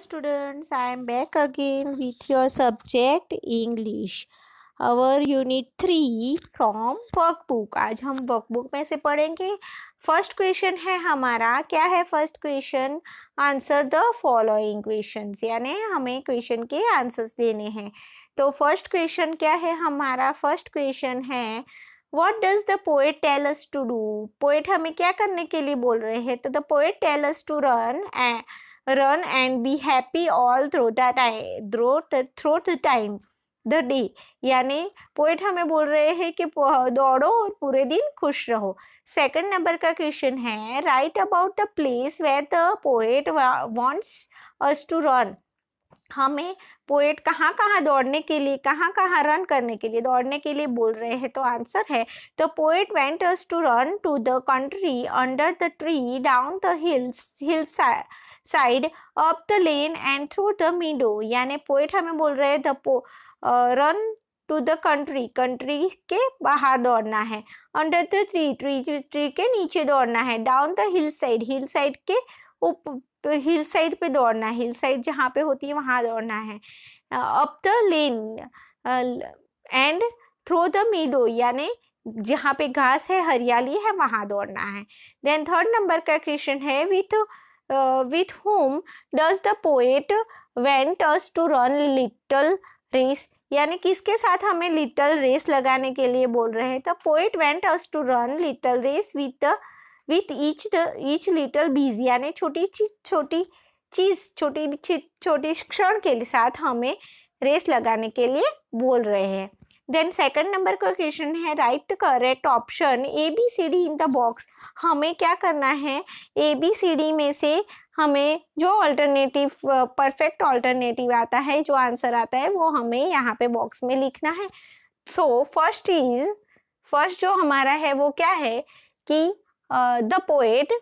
Students I am back again with your subject English english unit three from work book आज हम book में से पढ़ेंगे first question है हमारा क्या है first question answer the following question यानी हमें क्वेश्चन के आंसर्स देने हैं तो फर्स्ट क्वेश्चन क्या है हमारा फर्स्ट क्वेश्चन है what does the poet tell to do poet हमें क्या करने के लिए बोल रहे हैं तो the poet tell to run and run and be happy all through the time through the time the day यानी पोइट हमें बोल रहे हैं कि दौड़ो और पूरे दिन खुश रहो सेकंड नंबर का क्वेश्चन है write about the place where the poet wants us to run हमें पोएट कहाँ कहाँ दौड़ने के लिए कहाँ कहाँ रन करने के लिए दौड़ने के लिए बोल रहे हैं तो आंसर है तो poet went us to run to the country under the tree down the hills hills side of the lane and through the meadow यानी पोइट हमें बोल रहे हैं the run to the country country के बाहर दौड़ना है under the tree tree tree के नीचे दौड़ना है down the hill side hill side के उप हिल साइड पे दौड़ना है हिल साइड जहाँ पे होती है वहाँ दौड़ना है up the lane and through the meadow यानी जहाँ पे घास है हरियाली है वहाँ दौड़ना है देन थर्ड नंबर का क्वेश्चन है with uh, with whom does the poet went us to run little race यानी किसके साथ हमें लिटल रेस लगाने के लिए बोल रहे हैं तो poet went us to run little race with with each the each little bees यानी छोटी चीज छोटी चीज छोटी छोटी क्षण के साथ हमें रेस लगाने के लिए बोल रहे हैं देन सेकंड नंबर का क्वेश्चन है write correct option A B C D in the box हमें क्या करना है ए बी सी डी में से हमें जो अल्टरनेटिव परफेक्ट अल्टरनेटिव आता है जो आंसर आता है वो हमें यहाँ पे बॉक्स में लिखना है सो फर्स्ट इज फर्स्ट जो हमारा है वो क्या है कि the poet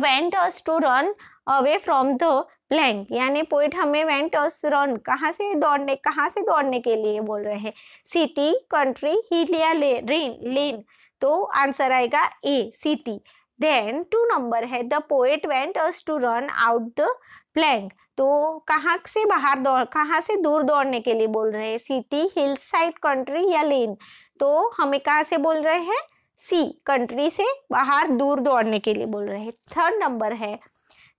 went us to run away from the lane यानी पोइट हमें वेंट रन कहाँ से दौड़ने कहाँ से दौड़ने के लिए बोल रहे हैं सिटी कंट्री हिल या रेन लेन तो आंसर आएगा A city then two number है the poet went us to run out the blank तो कहाँ से बाहर दौड़ कहाँ से दूर दौड़ने के लिए बोल रहे हैं सिटी हिल साइड कंट्री या लेन तो हमें कहाँ से बोल रहे हैं सी कंट्री से बाहर दूर दौड़ने के लिए बोल रहे हैं थर्ड नंबर है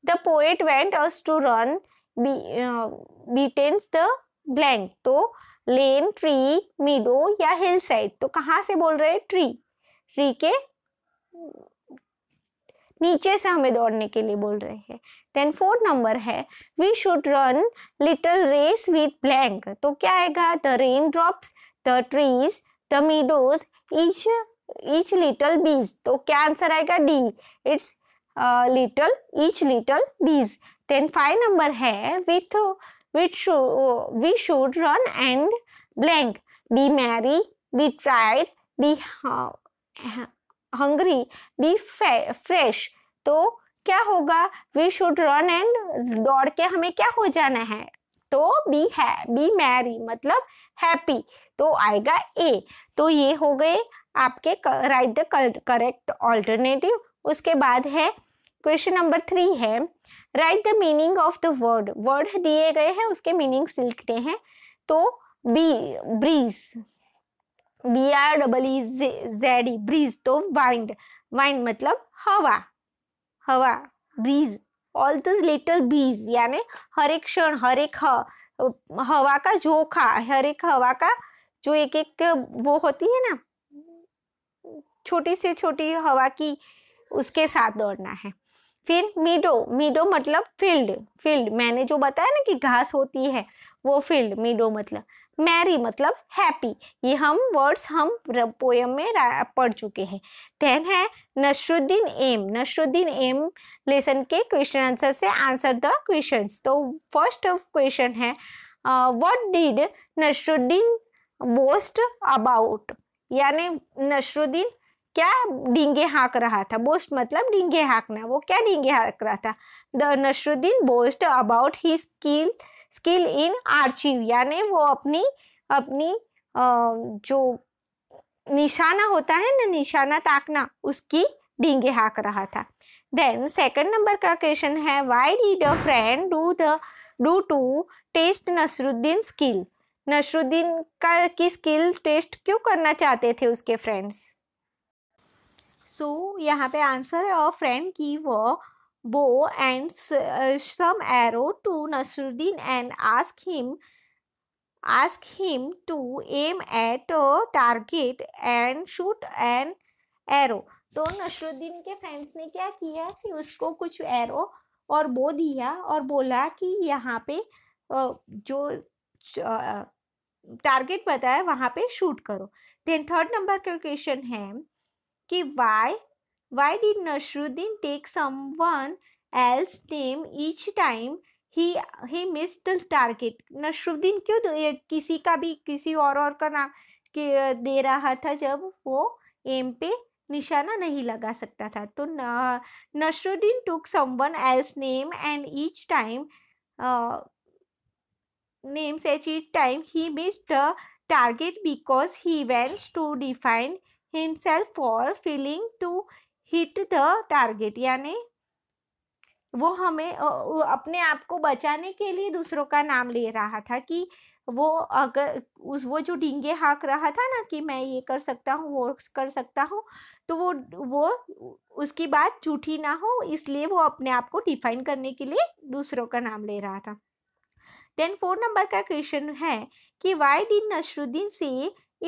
the poet went us to run between the blank तो लेन ट्री मीडो या हिल साइड तो कहाँ से बोल रहे हैं ट्री ट्री के नीचे से हमें दौड़ने के लिए बोल रहे हैं देन फोर नंबर है we should run little race with blank तो क्या आएगा the rain drops the trees the meadows each each little bees तो क्या आंसर आएगा D it's little each little bees then five number है with which we should run and blank be merry be tired be hungry be fresh तो क्या होगा we should run and दौड़ के हमें क्या हो जाना है तो बी है बी मैरी मतलब हैप्पी तो आएगा ए तो ये हो गए आपके राइट द करेक्ट ऑल्टरनेटिव उसके बाद है क्वेश्चन नंबर थ्री है write the meaning of the word word दिए गए हैं उसके मीनिंग्स लिखते हैं तो B breeze B R double Z breeze तो वाइंड वाइंड मतलब हवा हवा bridge all the little bees यानी हर एक क्षण हर एक हवा का जोखा हर एक हवा का जो एक एक वो होती है ना छोटी से छोटी हवा की उसके साथ दौड़ना है फिर मीडो मीडो मतलब फील्ड फील्ड मैंने जो बताया ना कि घास होती है वो फील्ड मीडो मतलब मैरी मतलब हैप्पी ये हम वर्ड्स हम पोयम में पढ़ चुके हैं देन है Nasruddin aim Nasruddin aim lesson के क्वेश्चन आंसर से आंसर द क्वेश्चन तो फर्स्ट क्वेश्चन है what did Nasruddin boast about यानी नशरुद्दीन क्या डींगे हाँक रहा था बोस्ट मतलब डींगे हाँकना वो क्या डींगे हाँक रहा था the Nasruddin boast about he skill skill in archery यानी वो अपनी अपनी जो निशाना होता है ना निशाना ताकना उसकी डींगे हाँक रहा था देन सेकंड नंबर का क्वेश्चन है why did a friend do the do to test Nasruddin skill Nasruddin का की स्किल टेस्ट क्यों करना चाहते थे उसके फ्रेंड्स सो so, यहाँ पे आंसर है और फ्रेंड की वो bow and some arrow to Nasruddin and ask him ask him to aim at target and shoot and arrow तो नसरुद्दीन के फ्रेंड्स ने क्या किया कि उसको कुछ एरो और बो दिया और बोला कि यहाँ पे जो टारगेट बताया वहाँ पे शूट करो देन थर्ड नंबर का क्वेश्चन है कि why why did Nasruddin take someone else name each time he he miss the target Nasruddin क्यों किसी का भी किसी और और का नाम दे रहा था जब वो एम पे निशाना नहीं लगा सकता था तो Nasruddin took someone else name and each time names each each time he miss the target because he wants to define himself for feeling to hit the target यानी वो हमें अपने आप को बचाने के लिए दूसरों का नाम ले रहा था कि वो अगर उस वो जो डींगे हाँक रहा था ना कि मैं ये कर सकता हूँ वो कर सकता हूँ तो वो वो उसकी बात झूठी ना हो इसलिए वो अपने आप को डिफाइन करने के लिए दूसरों का नाम ले रहा था देन फोर नंबर का क्वेश्चन है कि why did Nasruddin say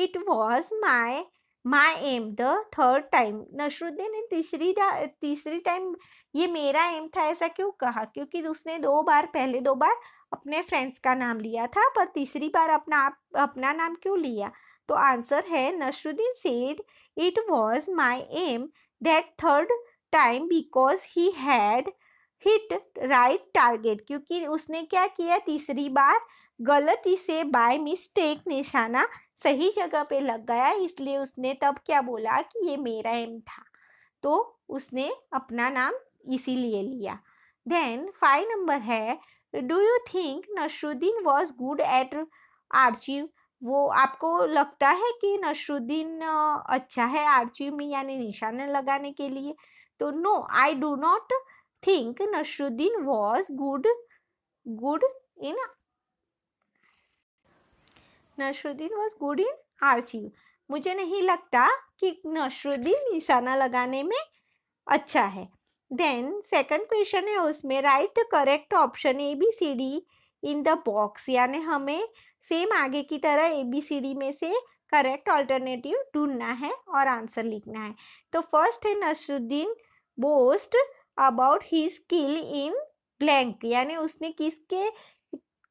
it was my my aim the third time Nasruddin ने तीसरी तीसरी टाइम ये मेरा एम था ऐसा क्यों कहा क्योंकि उसने दो बार पहले दो बार अपने फ्रेंड्स का नाम लिया था पर तीसरी बार अपना आप अपना नाम क्यों लिया तो आंसर है Nasruddin said it was my aim that third time because he had hit right target क्योंकि उसने क्या किया तीसरी बार गलती से बाय मिस्टेक निशाना सही जगह पे लग गया इसलिए उसने तब क्या बोला कि ये मेरा एम था तो उसने अपना नाम इसीलिए लिया देन फाइव नंबर है do you think Nasruddin was good at archery वो आपको लगता है कि नशरुद्दीन अच्छा है आर्चिव में यानी निशाना लगाने के लिए तो no I do not think Nasruddin was good good in Nasruddin was good in archery मुझे नहीं लगता कि नसरुद्दीन निशाना लगाने में अच्छा है देन सेकंड क्वेश्चन है उसमें write the correct option A B C D in the box यानी हमें सेम आगे की तरह ए बी सी डी में से करेक्ट ऑल्टरनेटिव ढूंढना है और आंसर लिखना है तो फर्स्ट है Nasruddin boast about he skill in blank यानी उसने किसके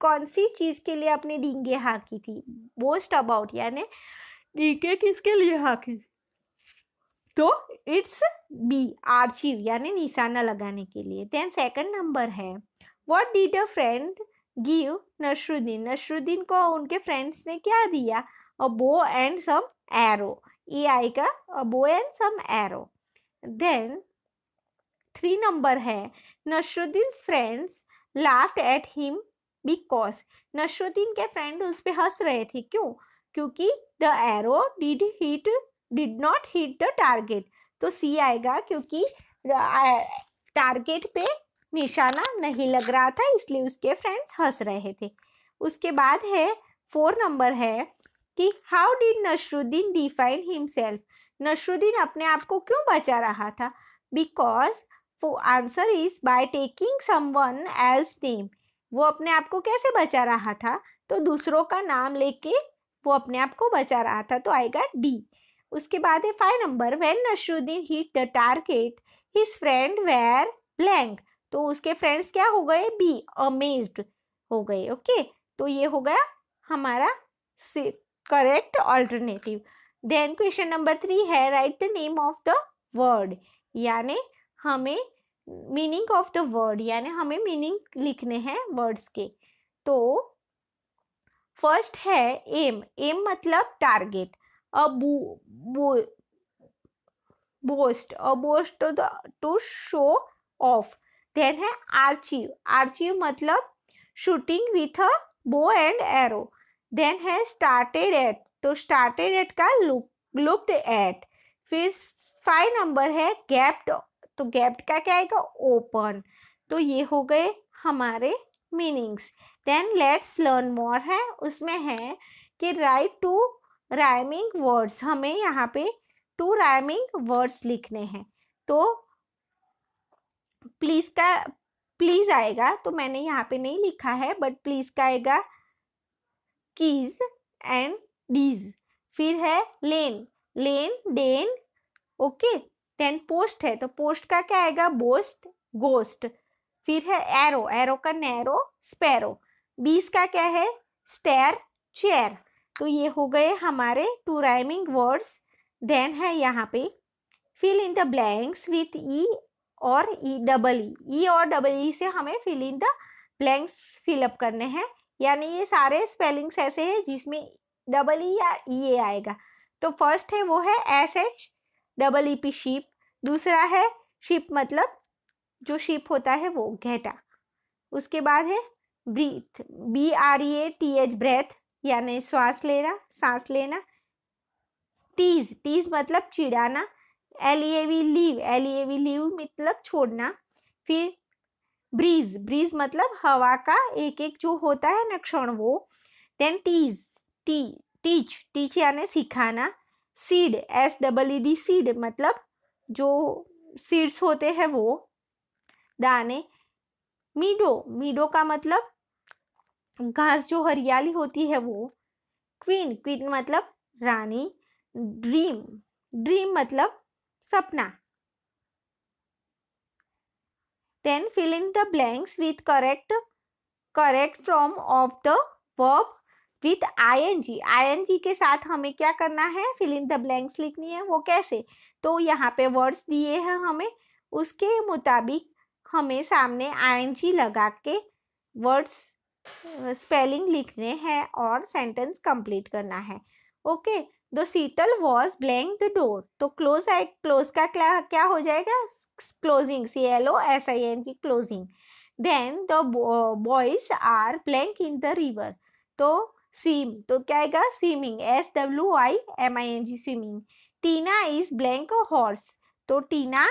कौन सी चीज़ के लिए आपने डींगे हाँकी थी बोस्ट अबाउट यानी डींगे किसके लिए हाँकी तो इट्स बी आर्चिव यानी निशाना लगाने के लिए देन सेकंड नंबर है what did a friend give Nasruddin Nasruddin को उनके फ्रेंड्स ने क्या दिया अ बो एंड सम एरो ए आई का a bow and some arrow then three number है Nasruddin friends laughed at him because Nasruddin के फ्रेंड उस पर हंस रहे थे क्यों क्योंकि the arrow did hit did not hit the target तो सी आएगा क्योंकि टारगेट पे निशाना नहीं लग रहा था इसलिए उसके फ्रेंड्स हंस रहे थे उसके बाद है फोर नंबर है कि how did Nasruddin define himself Nasruddin अपने आप को क्यों बचा रहा था because answer is by taking someone else name वो अपने आप को कैसे बचा रहा था तो दूसरों का नाम लेके वो अपने आप को बचा रहा था तो आएगा डी उसके बाद है five number when Nasruddin hit the target his friend were blank तो उसके फ्रेंड्स क्या हो गए बी अमेज हो गए ओके तो ये हो गया हमारा correct alternative then question number three है write the name of the word यानी हमें मीनिंग ऑफ द वर्ड यानी हमें मीनिंग लिखने हैं वर्ड्स के तो फर्स्ट है एम एम मतलब target a boast a boast to show off then है आर्चिव आर्चिव मतलब shooting with a bow and arrow then है स्टार्टेड एट तो स्टार्टेड एट का लुक लुक्ड एट फिर फाइव नंबर है गैप्ड तो गैप्ड का क्या आएगा ओपन तो ये हो गए हमारे meanings then let's learn more है उसमें है कि राइट टू राइमिंग वर्ड्स हमें यहाँ पे टू राइमिंग वर्ड्स लिखने हैं तो प्लीज़ का प्लीज़ आएगा तो मैंने यहाँ पे नहीं लिखा है बट प्लीज़ का आएगा कीज एंड डीज फिर है lane lane den okay then post है तो पोस्ट का क्या आएगा बोस्ट गोस्ट फिर है एरो एरो का नैरो स्पैरो बीस का क्या है स्टेर चेयर तो ये हो गए हमारे टू राइमिंग वर्ड्स देन है यहाँ पे fill in the blanks with E और ई डबल ई ई और डबल ई e से हमें fill in the blanks fill up करने हैं यानी ये सारे स्पेलिंग्स ऐसे हैं जिसमें डबल ई e या ई e ए आएगा तो फर्स्ट है वो है S H double E P sheep दूसरा है शिप मतलब जो शिप होता है वो घेटा उसके बाद है breathe B R A T H breath यानी श्वास लेना सांस लेना टीज टीज मतलब चिड़ाना L A e V leave L A V leave मतलब छोड़ना फिर ब्रीज ब्रीज मतलब हवा का एक एक जो होता है ना क्षण वो then tease T teach teach यानी सिखाना seed S double E D seed मतलब जो सीड्स होते हैं वो दाने मीडो मीडो का मतलब घास जो हरियाली होती है वो क्वीन क्वीन मतलब रानी ड्रीम ड्रीम मतलब सपना then fill in the blanks with correct correct from of the verb with I I N G N G के साथ हमें क्या करना है फिल इन द ब्लैंक्स लिखनी है वो कैसे तो यहाँ पे वर्ड्स दिए हैं हमें उसके मुताबिक हमें सामने आई एन जी लगा के वर्ड्स स्पेलिंग लिखने हैं और सेंटेंस कंप्लीट करना है okay the Sheetal was blank the door तो क्लोज आई क्लोज का क्या क्या हो जाएगा closing C L O S I N G closing then the boys are blank in the river तो स्विम तो क्या आएगा swimming S W I M I N G swimming Tina is blank horse तो Tina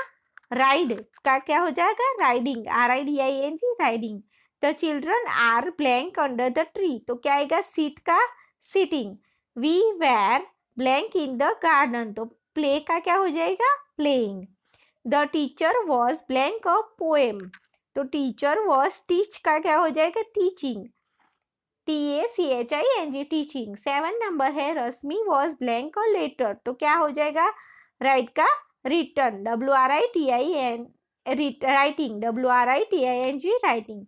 ride का क्या हो जाएगा riding R I D I N G riding the children are blank under the tree तो क्या आएगा सीट का seating we were blank in the garden तो प्ले का क्या हो जाएगा playing the teacher was blank a poem तो टीचर वॉज टीच का क्या हो जाएगा teaching T A C H I N G teaching seven number है रश्मि वॉज ब्लैंक और लेटर तो क्या हो जाएगा राइट का return W R I T I N writing W R I T I N G writing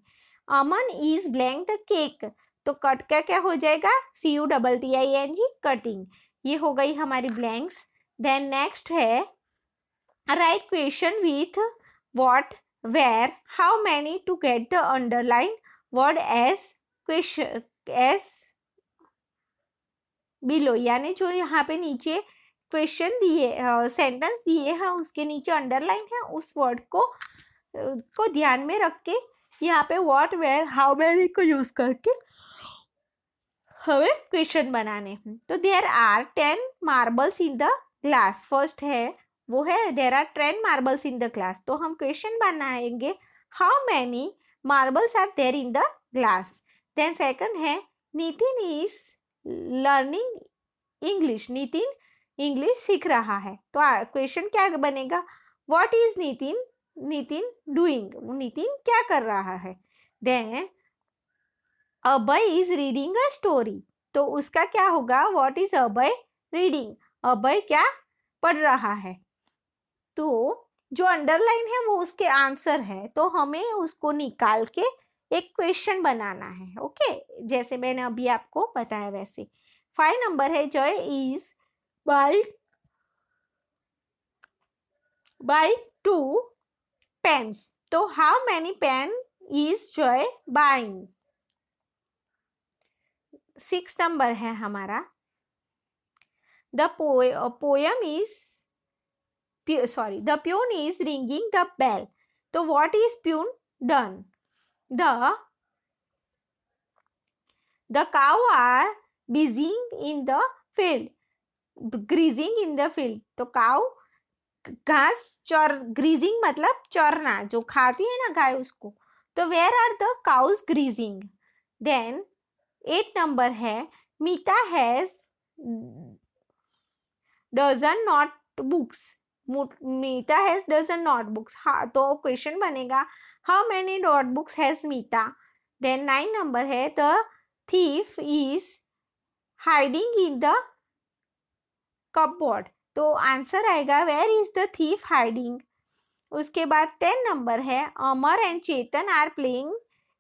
Aman is blank the cake तो cut का क्या हो जाएगा C U double T I N G cutting ये हो गई हमारी ब्लैंक्स देन नेक्स्ट है write question with what where how many to get the underline word S question S below यानी जो यहाँ पे नीचे क्वेश्चन दिए सेंटेंस दिए हैं उसके नीचे अंडरलाइन है उस वर्ड को को ध्यान में रख के यहाँ पे व्हाट वेयर हाउ मैनी को यूज करके हमें क्वेश्चन बनाने हैं तो there are ten marbles in the glass first है वो है there are ten marbles in the glass तो हम क्वेश्चन बनाएंगे how many marbles are there in the glass then second है Nitin is learning English Nitin English सीख रहा है तो क्वेश्चन क्या बनेगा what is Nitin Nitin doing Nitin क्या कर रहा है then Abhay is reading a story तो उसका क्या होगा what is Abhay reading Abhay क्या पढ़ रहा है तो जो अंडरलाइन है वो उसके आंसर है तो हमें उसको निकाल के एक क्वेश्चन बनाना है ओके जैसे मैंने अभी आपको बताया वैसे फाइव नंबर है Joy is buy buy two pens तो how many pen is Joy buying six number है हमारा the poem is sorry the peon is ringing the bell तो what is peon done the the cow are busy in the field grazing in the field तो cow घास चौर greasing मतलब चरना जो खाती है ना गाय उसको तो where are the cows grazing then eight number है Meeta has dozen notebooks Meeta has dozen notebooks हाँ तो क्वेश्चन बनेगा how many notebooks has Meeta then nine number है the thief is hiding in the cupboard तो answer आएगा where is the thief hiding उसके बाद ten number है Amar and Chetan are playing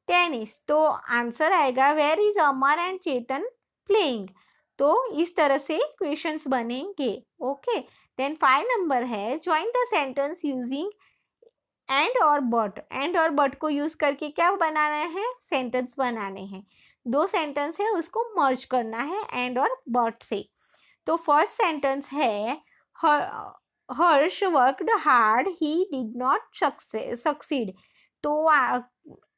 tennis तो आंसर आएगा where is Amar and Chetan playing तो इस तरह से क्वेश्चंस बनेंगे ओके देन फाइव नंबर है join the sentence using and और बट एंड और बट को यूज़ करके क्या बनाना है सेंटेंस बनाने हैं दो सेंटेंस है उसको मर्ज करना है एंड और बट से तो फर्स्ट सेंटेंस है Harsh worked hard he did not succeed तो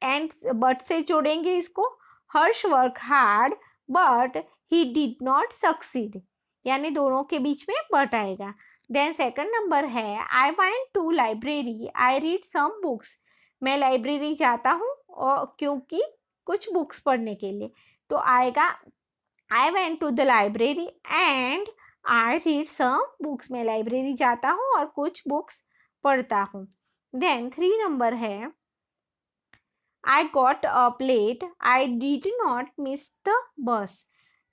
एंड बट से जोड़ेंगे इसको Harsh work hard but he did not succeed यानी दोनों के बीच में बट आएगा देन सेकंड नंबर है I went to library I read some books मैं लाइब्रेरी जाता हूँ और क्योंकि कुछ बुक्स पढ़ने के लिए तो आएगा I went to the library and I read some books मैं लाइब्रेरी जाता हूँ और कुछ बुक्स पढ़ता हूँ देन थ्री नंबर है I got up late I did not miss the bus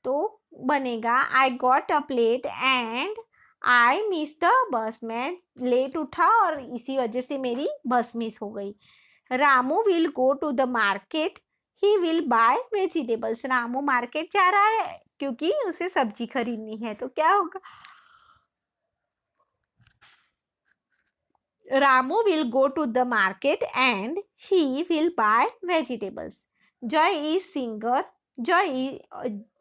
तो बनेगा I got up late and I miss the bus मैं लेट उठा और इसी वजह से मेरी बस मिस हो गई Ramu will go to the market he will buy vegetables Ramu market जा रहा है क्योंकि उसे सब्जी खरीदनी है तो क्या होगा Ramu will go to the market and he will buy vegetables Joy is singer Joy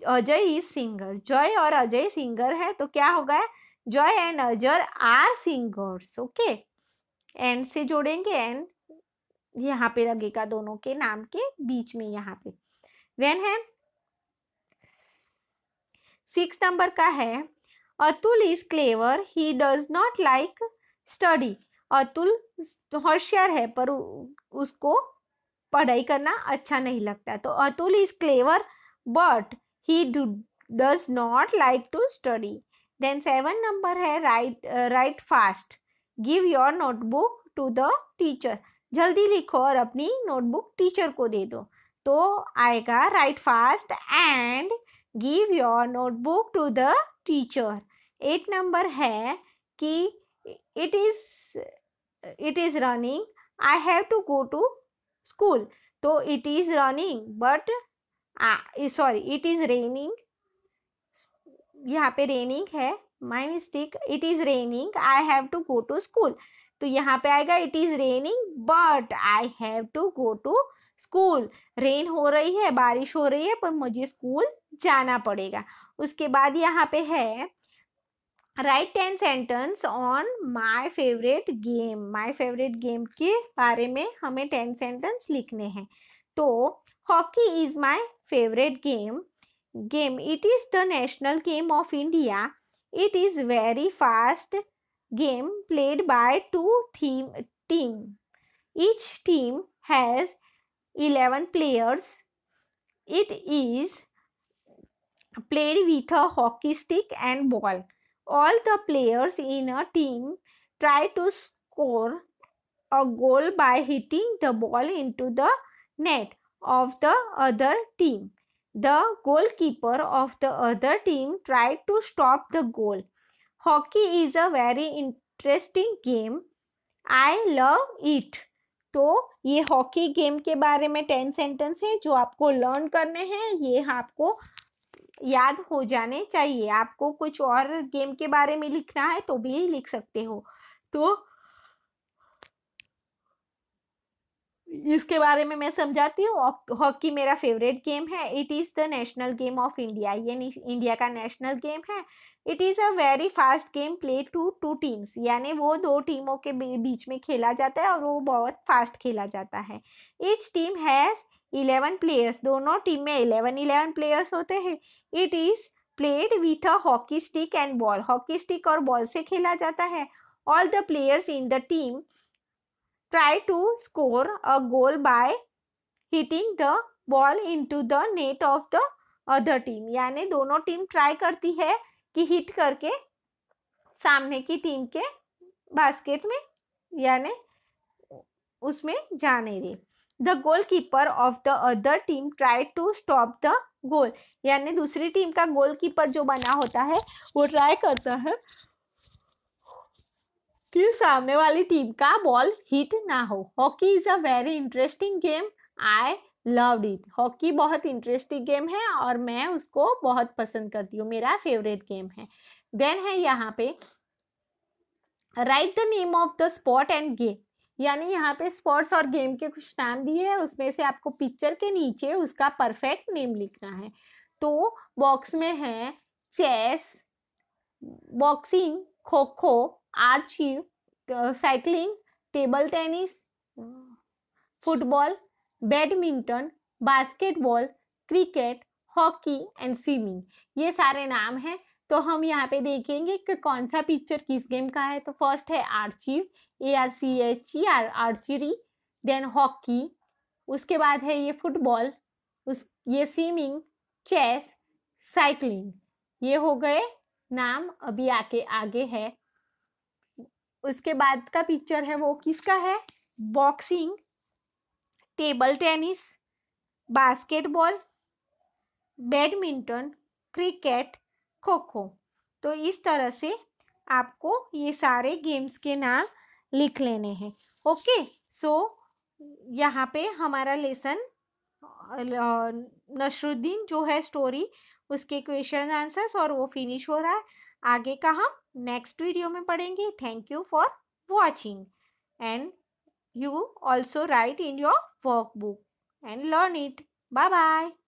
Ajay is singer Joy और अजय सिंगर है तो क्या होगा Joy and Ajay are singers okay and से जोड़ेंगे एंड यहाँ पे लगेगा दोनों के नाम के बीच में यहाँ पे देन है सिक्स नंबर का है Atul is clever he does not like study Atul होशियार है पर उसको पढ़ाई करना अच्छा नहीं लगता तो Atul is clever but he does not like to study Then seven number है write uh, write fast. Give your notebook to the teacher. जल्दी लिखो और अपनी नोटबुक टीचर को दे दो तो आएगा write fast and give your notebook to the teacher eight number है कि it is it is running I have to go to school तो it is running but sorry it is raining यहाँ पे raining है my mistake it is raining I have to go to school तो यहाँ पे आएगा it is raining but I have to go to school rain हो रही है बारिश हो रही है पर मुझे स्कूल जाना पड़ेगा उसके बाद यहाँ पे है write ten sentence on my favourite game my favourite game के बारे में हमें टेन सेंटेंस लिखने हैं तो hockey is my favourite game game. It is the national game of India. It is very fast game played by two team, team. Each team has 11 players. It is played with a hockey stick and ball. All the players in a team try to score a goal by hitting the ball into the net of the other team. The goalkeeper of the other team tried to stop the goal. Hockey is a very interesting game. I love it. तो ये hockey game के बारे में ten sentence है जो आपको learn करने हैं ये आपको याद हो जाने चाहिए आपको कुछ और गेम के बारे में लिखना है तो भी लिख सकते हो तो इसके बारे में मैं समझाती हूँ हॉकी मेरा फेवरेट गेम है it is the national game of India ये इंडिया का नेशनल गेम है it is a very fast game play to two teams यानी वो दो टीमों के बीच में खेला जाता है और वो बहुत फास्ट खेला जाता है each team has eleven players दोनों टीम में इलेवन इलेवन प्लेयर्स होते हैं it is played with a hockey stick and ball hockey stick और बॉल से खेला जाता है all the players in the team try to score a goal by hitting the ball into the net of the other team यानी दोनों team try करती है कि हिट करके सामने की टीम के बास्केट में यानी उसमें जाने दे the goalkeeper of the other team try to stop the goal यानी दूसरी टीम का गोल कीपर जो बना होता है वो ट्राई करता है कि सामने वाली टीम का बॉल हिट ना हो hockey is a very interesting game I love it hockey बहुत इंटरेस्टिंग गेम है और मैं उसको बहुत पसंद करती हूँ मेरा फेवरेट गेम है देन है यहाँ पे write the name of the sport and game यानी यहाँ पे स्पोर्ट्स और गेम के कुछ नाम दिए हैं उसमें से आपको पिक्चर के नीचे उसका परफेक्ट नेम लिखना है तो बॉक्स में है chess boxing kho kho archery cycling table tennis football badminton basketball cricket hockey and swimming ये सारे नाम हैं तो हम यहाँ पे देखेंगे कि कौन सा पिक्चर किस गेम का है तो फर्स्ट है archery A R C H E R archery then hockey उसके बाद है ये फुटबॉल उस ये स्विमिंग चेस साइकिलिंग ये हो गए नाम अभी आके आगे है उसके बाद का पिक्चर है वो किसका है boxing table tennis basketball badminton cricket kho kho तो इस तरह से आपको ये सारे गेम्स के नाम लिख लेने हैं ओके सो यहाँ पे हमारा लेसन नशरुद्दीन जो है स्टोरी उसके क्वेश्चन आंसर्स और वो फिनिश हो रहा है आगे का हम नेक्स्ट वीडियो में पढ़ेंगे thank you for watching and you also write in your workbook and learn it bye bye